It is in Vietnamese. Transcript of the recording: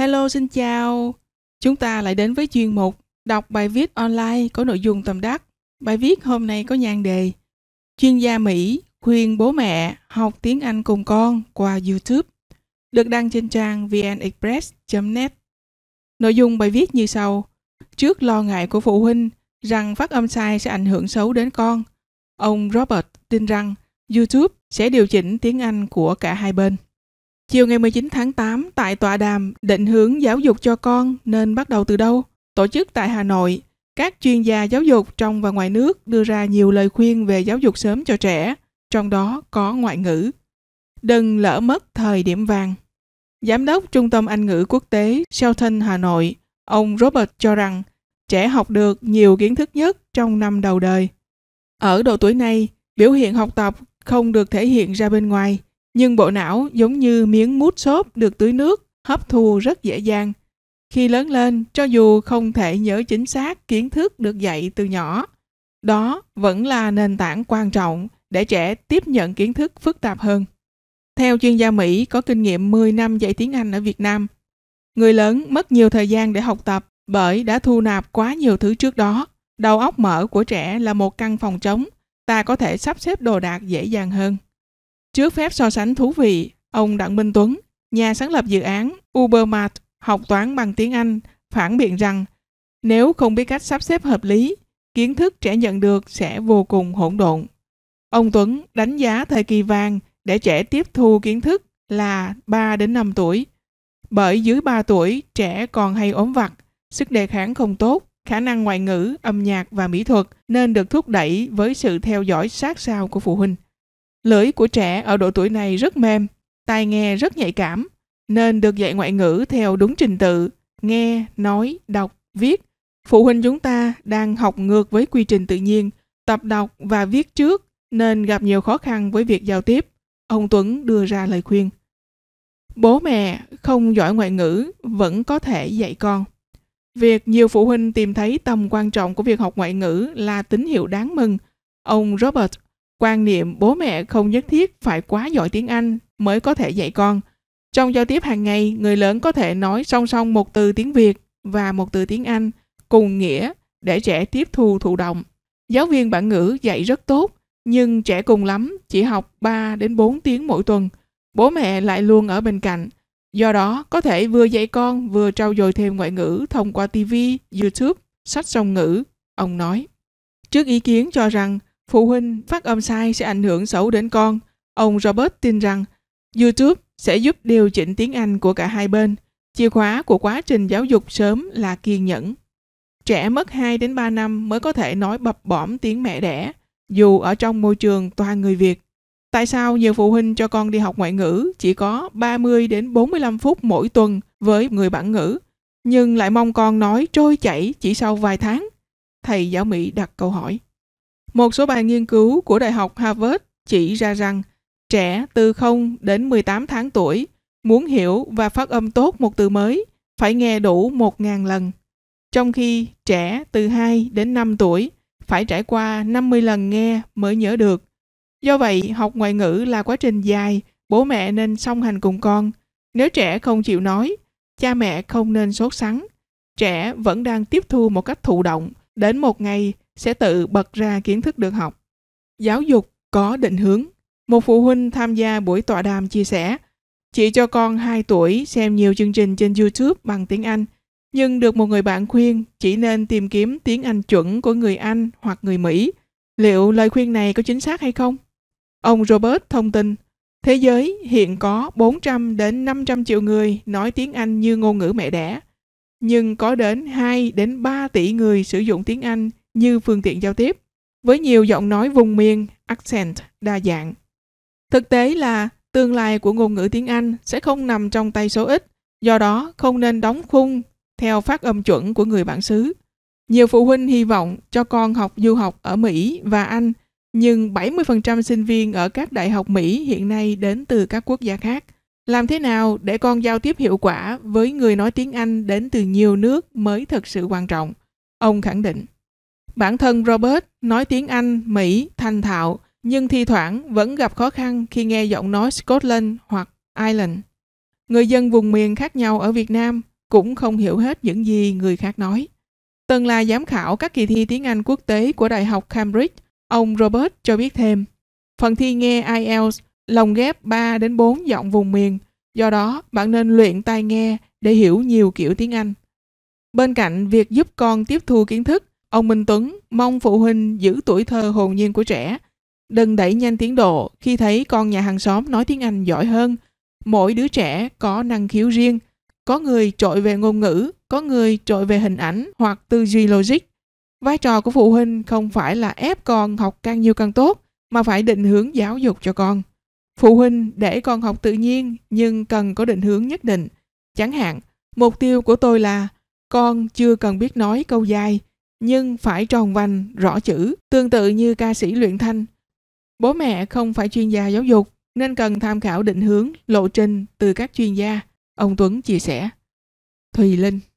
Hello, xin chào. Chúng ta lại đến với chuyên mục đọc bài viết online có nội dung tầm đắc. Bài viết hôm nay có nhan đề Chuyên gia Mỹ khuyên bố mẹ học tiếng Anh cùng con qua YouTube được đăng trên trang vnexpress.net. Nội dung bài viết như sau. Trước lo ngại của phụ huynh rằng phát âm sai sẽ ảnh hưởng xấu đến con, ông Robert tin rằng YouTube sẽ điều chỉnh tiếng Anh của cả hai bên. Chiều ngày 19 tháng 8 tại tọa đàm Định hướng giáo dục cho con nên bắt đầu từ đâu? Tổ chức tại Hà Nội, các chuyên gia giáo dục trong và ngoài nước đưa ra nhiều lời khuyên về giáo dục sớm cho trẻ, trong đó có ngoại ngữ. Đừng lỡ mất thời điểm vàng. Giám đốc Trung tâm Anh ngữ quốc tế Shelton Hà Nội, ông Robert cho rằng trẻ học được nhiều kiến thức nhất trong năm đầu đời. Ở độ tuổi này, biểu hiện học tập không được thể hiện ra bên ngoài – nhưng bộ não giống như miếng mút xốp được tưới nước, hấp thu rất dễ dàng. Khi lớn lên, cho dù không thể nhớ chính xác kiến thức được dạy từ nhỏ, đó vẫn là nền tảng quan trọng để trẻ tiếp nhận kiến thức phức tạp hơn. Theo chuyên gia Mỹ có kinh nghiệm 10 năm dạy tiếng Anh ở Việt Nam, người lớn mất nhiều thời gian để học tập bởi đã thu nạp quá nhiều thứ trước đó. Đầu óc mở của trẻ là một căn phòng trống, ta có thể sắp xếp đồ đạc dễ dàng hơn. Trước phép so sánh thú vị, ông Đặng Minh Tuấn, nhà sáng lập dự án Ubermart học toán bằng tiếng Anh, phản biện rằng nếu không biết cách sắp xếp hợp lý, kiến thức trẻ nhận được sẽ vô cùng hỗn độn. Ông Tuấn đánh giá thời kỳ vàng để trẻ tiếp thu kiến thức là 3 đến 5 tuổi. Bởi dưới 3 tuổi, trẻ còn hay ốm vặt, sức đề kháng không tốt, khả năng ngoại ngữ, âm nhạc và mỹ thuật nên được thúc đẩy với sự theo dõi sát sao của phụ huynh. Lưỡi của trẻ ở độ tuổi này rất mềm, tai nghe rất nhạy cảm, nên được dạy ngoại ngữ theo đúng trình tự, nghe, nói, đọc, viết. Phụ huynh chúng ta đang học ngược với quy trình tự nhiên, tập đọc và viết trước nên gặp nhiều khó khăn với việc giao tiếp. Ông Tuấn đưa ra lời khuyên. Bố mẹ không giỏi ngoại ngữ vẫn có thể dạy con. Việc nhiều phụ huynh tìm thấy tầm quan trọng của việc học ngoại ngữ là tín hiệu đáng mừng. Ông Robert quan niệm bố mẹ không nhất thiết phải quá giỏi tiếng Anh mới có thể dạy con. Trong giao tiếp hàng ngày, người lớn có thể nói song song một từ tiếng Việt và một từ tiếng Anh cùng nghĩa để trẻ tiếp thu thụ động. Giáo viên bản ngữ dạy rất tốt, nhưng trẻ cùng lắm chỉ học 3 đến 4 tiếng mỗi tuần. Bố mẹ lại luôn ở bên cạnh. Do đó, có thể vừa dạy con vừa trau dồi thêm ngoại ngữ thông qua TV, YouTube, sách song ngữ, ông nói. Trước ý kiến cho rằng phụ huynh phát âm sai sẽ ảnh hưởng xấu đến con. Ông Robert tin rằng YouTube sẽ giúp điều chỉnh tiếng Anh của cả hai bên. Chìa khóa của quá trình giáo dục sớm là kiên nhẫn. Trẻ mất 2 đến 3 năm mới có thể nói bập bõm tiếng mẹ đẻ, dù ở trong môi trường toàn người Việt. Tại sao nhiều phụ huynh cho con đi học ngoại ngữ chỉ có 30 đến 45 phút mỗi tuần với người bản ngữ, nhưng lại mong con nói trôi chảy chỉ sau vài tháng? Thầy giáo Mỹ đặt câu hỏi. Một số bài nghiên cứu của Đại học Harvard chỉ ra rằng trẻ từ 0 đến 18 tháng tuổi muốn hiểu và phát âm tốt một từ mới phải nghe đủ 1.000 lần, trong khi trẻ từ 2 đến 5 tuổi phải trải qua 50 lần nghe mới nhớ được. Do vậy, học ngoại ngữ là quá trình dài, bố mẹ nên song hành cùng con. Nếu trẻ không chịu nói, cha mẹ không nên sốt sắng. Trẻ vẫn đang tiếp thu một cách thụ động. Đến một ngày, sẽ tự bật ra kiến thức được học. Giáo dục có định hướng. Một phụ huynh tham gia buổi tọa đàm chia sẻ, chị cho con 2 tuổi xem nhiều chương trình trên YouTube bằng tiếng Anh, nhưng được một người bạn khuyên chỉ nên tìm kiếm tiếng Anh chuẩn của người Anh hoặc người Mỹ. Liệu lời khuyên này có chính xác hay không? Ông Robert thông tin, thế giới hiện có 400 đến 500 triệu người nói tiếng Anh như ngôn ngữ mẹ đẻ, nhưng có đến 2 đến 3 tỷ người sử dụng tiếng Anh như phương tiện giao tiếp, với nhiều giọng nói vùng miền, accent đa dạng. Thực tế là tương lai của ngôn ngữ tiếng Anh sẽ không nằm trong tay số ít, do đó không nên đóng khung theo phát âm chuẩn của người bản xứ. Nhiều phụ huynh hy vọng cho con học du học ở Mỹ và Anh, nhưng 70% sinh viên ở các đại học Mỹ hiện nay đến từ các quốc gia khác. Làm thế nào để con giao tiếp hiệu quả với người nói tiếng Anh đến từ nhiều nước mới thật sự quan trọng, ông khẳng định. Bản thân Robert nói tiếng Anh, Mỹ thành thạo, nhưng thi thoảng vẫn gặp khó khăn khi nghe giọng nói Scotland hoặc Ireland. Người dân vùng miền khác nhau ở Việt Nam cũng không hiểu hết những gì người khác nói. Từng là giám khảo các kỳ thi tiếng Anh quốc tế của Đại học Cambridge, ông Robert cho biết thêm, phần thi nghe IELTS lồng ghép 3 đến 4 giọng vùng miền, do đó bạn nên luyện tai nghe để hiểu nhiều kiểu tiếng Anh. Bên cạnh việc giúp con tiếp thu kiến thức, Ông Minh Tuấn mong phụ huynh giữ tuổi thơ hồn nhiên của trẻ, đừng đẩy nhanh tiến độ khi thấy con nhà hàng xóm nói tiếng Anh giỏi hơn. Mỗi đứa trẻ có năng khiếu riêng, có người trội về ngôn ngữ, có người trội về hình ảnh hoặc tư duy logic. Vai trò của phụ huynh không phải là ép con học càng nhiều càng tốt, mà phải định hướng giáo dục cho con. Phụ huynh để con học tự nhiên nhưng cần có định hướng nhất định. Chẳng hạn, mục tiêu của tôi là con chưa cần biết nói câu dài nhưng phải tròn vành, rõ chữ, tương tự như ca sĩ luyện thanh. Bố mẹ không phải chuyên gia giáo dục nên cần tham khảo định hướng, lộ trình từ các chuyên gia, ông Tuấn chia sẻ. Thùy Linh